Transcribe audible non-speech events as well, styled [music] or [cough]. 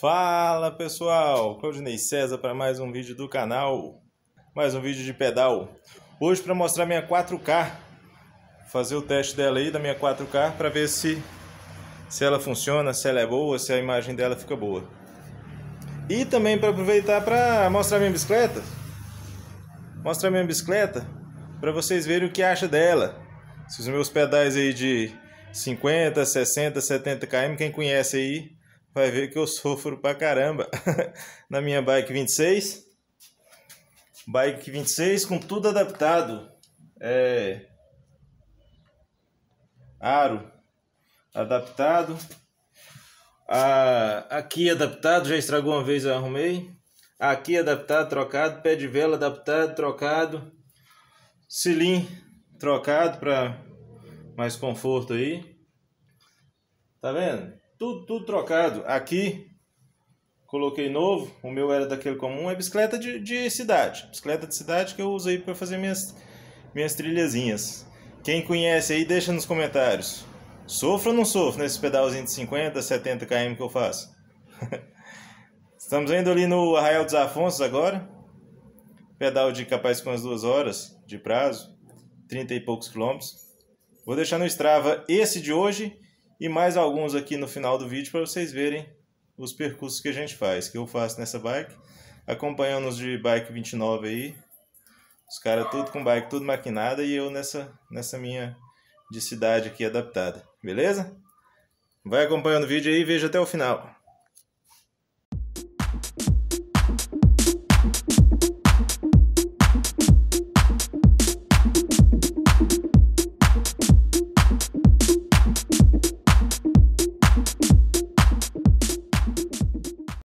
Fala pessoal, Claudinei César para mais um vídeo do canal, mais um vídeo de pedal. Hoje para mostrar minha 4K, fazer o teste dela aí da minha 4K para ver se se ela funciona, se ela é boa, se a imagem dela fica boa. E também para aproveitar para mostrar minha bicicleta, mostrar minha bicicleta para vocês verem o que acha dela. Se os meus pedais aí de 50, 60, 70 km, quem conhece aí vai ver que eu sofro pra caramba [laughs] na minha bike 26. Bike 26 com tudo adaptado. É... Aro adaptado. A... Aqui adaptado, já estragou uma vez, eu arrumei. Aqui adaptado, trocado. Pé de vela adaptado, trocado. cilindro trocado para mais conforto aí. Tá vendo? Tudo, tudo trocado. Aqui, coloquei novo, o meu era daquele comum, é bicicleta de, de cidade. Bicicleta de cidade que eu uso aí para fazer minhas, minhas trilhazinhas. Quem conhece aí, deixa nos comentários. Sofro ou não sofro nesse pedalzinho de 50, 70 km que eu faço? [laughs] Estamos indo ali no Arraial dos Afonsos agora. Pedal de capaz com as duas horas de prazo, 30 e poucos quilômetros. Vou deixar no Strava esse de hoje e mais alguns aqui no final do vídeo para vocês verem os percursos que a gente faz, que eu faço nessa bike, acompanhando os de bike 29 aí, os caras tudo com bike, tudo maquinada e eu nessa, nessa minha de cidade aqui adaptada, beleza? Vai acompanhando o vídeo aí e veja até o final.